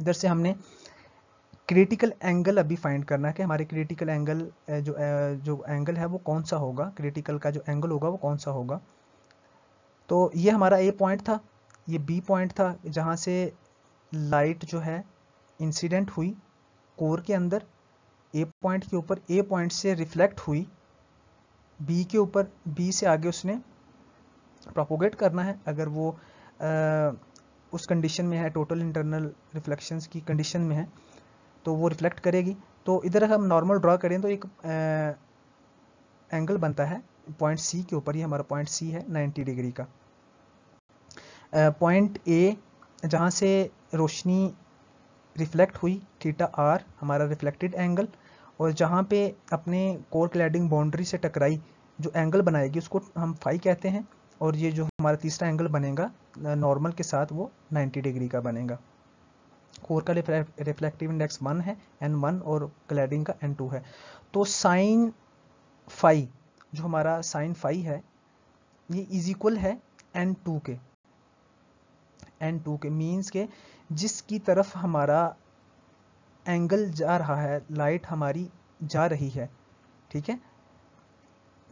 इधर से हमने क्रिटिकल एंगल अभी फाइंड करना है कि हमारे क्रिटिकल एंगल जो जो एंगल है वो कौन सा होगा क्रिटिकल का जो एंगल होगा वो कौन सा होगा तो ये हमारा ए पॉइंट था ये बी पॉइंट था जहाँ से लाइट जो है इंसिडेंट हुई कोर के अंदर ए पॉइंट के ऊपर ए पॉइंट से रिफ्लेक्ट हुई बी के ऊपर बी से आगे उसने प्रोपोगेट करना है अगर वो आ, उस कंडीशन में है टोटल इंटरनल रिफ्लेक्शंस की कंडीशन में है तो वो रिफ्लेक्ट करेगी तो इधर हम नॉर्मल ड्रॉ करें तो एक एंगल बनता है पॉइंट सी के ऊपर ही हमारा पॉइंट सी है 90 डिग्री का पॉइंट ए जहाँ से रोशनी रिफ्लेक्ट हुई थीटा आर हमारा रिफ्लेक्टेड एंगल और जहाँ पे अपने कोर क्लैडिंग बाउंड्री से टकराई जो एंगल बनाएगी उसको हम फाई कहते हैं और ये जो हमारा तीसरा एंगल बनेगा नॉर्मल के साथ वो 90 डिग्री का बनेगा कोर का रिफ्लेक्टिव इंडेक्स वन है एन वन और क्लैडिंग का एन टू है तो साइन फाई जो हमारा साइन फाई है ये इज इक्वल है एन टू के एन टू के मीन्स के जिसकी तरफ हमारा एंगल जा रहा है लाइट हमारी जा रही है ठीक है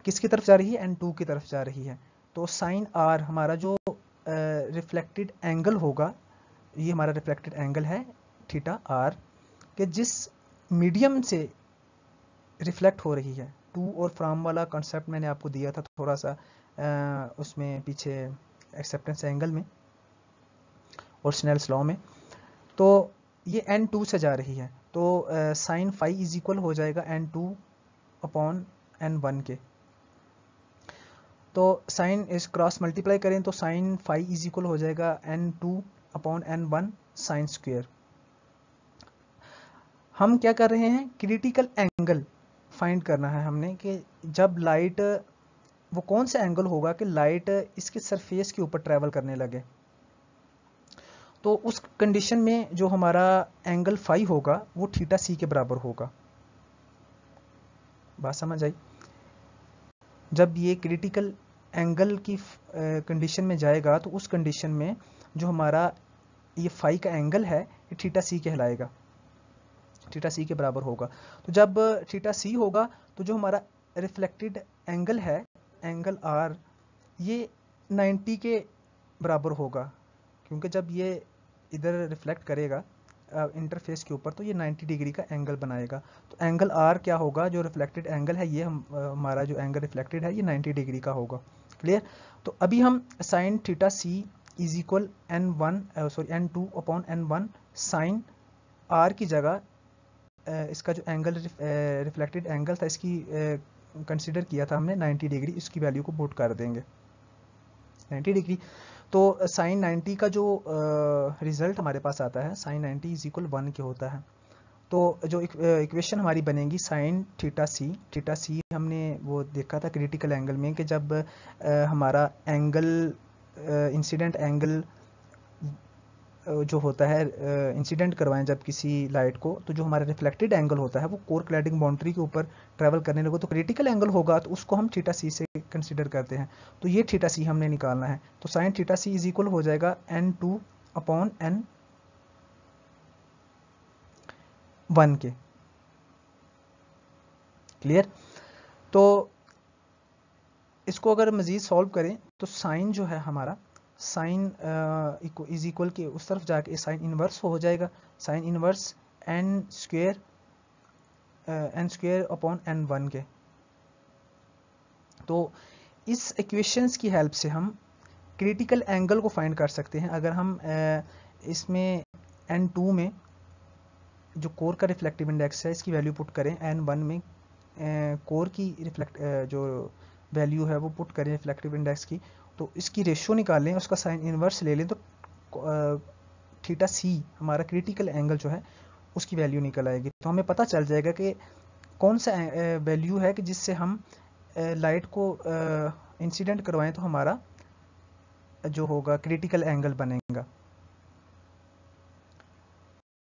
किसकी तरफ जा रही है एन टू की तरफ जा रही है तो साइन आर हमारा जो रिफ्लेक्टेड uh, एंगल होगा ये हमारा रिफ्लेक्टेड एंगल है थीटा आर कि जिस मीडियम से रिफ्लेक्ट हो रही है टू और फ्राम वाला कॉन्सेप्ट मैंने आपको दिया था थोड़ा सा uh, उसमें पीछे एक्सेप्टेंस एंगल में और स्नेल्स लॉ में तो ये एन टू से जा रही है तो साइन फाइव इज इक्वल हो जाएगा N two upon N one के तो साइन इस क्रॉस मल्टीप्लाई करें तो साइन फाइव इज इक्वल हो जाएगा N two upon N one sine square हम क्या कर रहे हैं क्रिटिकल एंगल फाइंड करना है हमने कि जब लाइट वो कौन सा एंगल होगा कि लाइट इसके सरफेस के ऊपर ट्रेवल करने लगे तो उस कंडीशन में जो हमारा एंगल फाइव होगा वो थीटा सी के बराबर होगा बात समझ आई जब ये क्रिटिकल एंगल की कंडीशन eh, में जाएगा तो उस कंडीशन में जो हमारा ये फाई का एंगल है ये थीटा सी कहलाएगा थीटा सी के बराबर होगा तो जब थीटा सी होगा तो जो हमारा रिफ्लेक्टेड एंगल है एंगल आर ये 90 के बराबर होगा क्योंकि जब ये इधर रिफ्लेक्ट करेगा इंटरफेस के ऊपर तो ये 90 डिग्री का एंगल बनाएगा तो एंगल आर क्या होगा जो रिफ्लेक्टेड एंगल है ये हम हमारा जो एंगल रिफ्लेक्टेड है ये 90 डिग्री का होगा क्लियर तो अभी हम sine theta C is equal N one sorry N two upon N one sine R की जगह uh, इसका जो एंगल रिफ्लेक्टेड एंगल था इसकी कंसिडर uh, किया था हमने 90 डिग्री इसकी वैल्यू को बोट कर देंगे 90 डिग्री तो साइन 90 का जो रिज़ल्ट uh, हमारे पास आता है साइन 90 इज इक्वल वन के होता है तो जो इक्वेशन हमारी बनेगी sine theta C theta C हमने वो देखा था क्रिटिकल एंगल में कि जब हमारा एंगल इंसिडेंट एंगल जो होता है इंसिडेंट करवाएं जब किसी लाइट को तो जो हमारा रिफ्लेक्टेड एंगल होता है वो कोर क्लैडिंग बाउंड्री के ऊपर ट्रैवल करने लगे तो क्रिटिकल एंगल होगा तो उसको हम थीटा सी से कंसिडर करते हैं तो ये थीटा सी हमने निकालना है तो sine theta C is equal हो जाएगा N two upon N one के क्लियर तो इसको अगर मज़ीद सॉल्व करें तो साइन जो है हमारा साइन इज इक्वल के उस तरफ जाके साइन इनवर्स हो जाएगा sine inverse N square N square upon N one के तो इस इक्वेशंस की हेल्प से हम क्रिटिकल एंगल को फाइंड कर सकते हैं अगर हम इसमें एन टू में जो कोर का रिफ्लेक्टिव इंडेक्स है इसकी वैल्यू पुट करें एन वन में कोर की रिफ्लेक्ट जो वैल्यू है वो पुट करें रिफ्लेक्टिव इंडेक्स की तो इसकी रेशियो निकालें उसका साइन इन्वर्स ले लें तो थीटा सी हमारा क्रिटिकल एंगल जो है उसकी वैल्यू निकल आएगी तो हमें पता चल जाएगा कि कौन सा वैल्यू है कि जिससे हम लाइट को इंसिडेंट करवाएं तो हमारा जो होगा क्रिटिकल एंगल बनेगा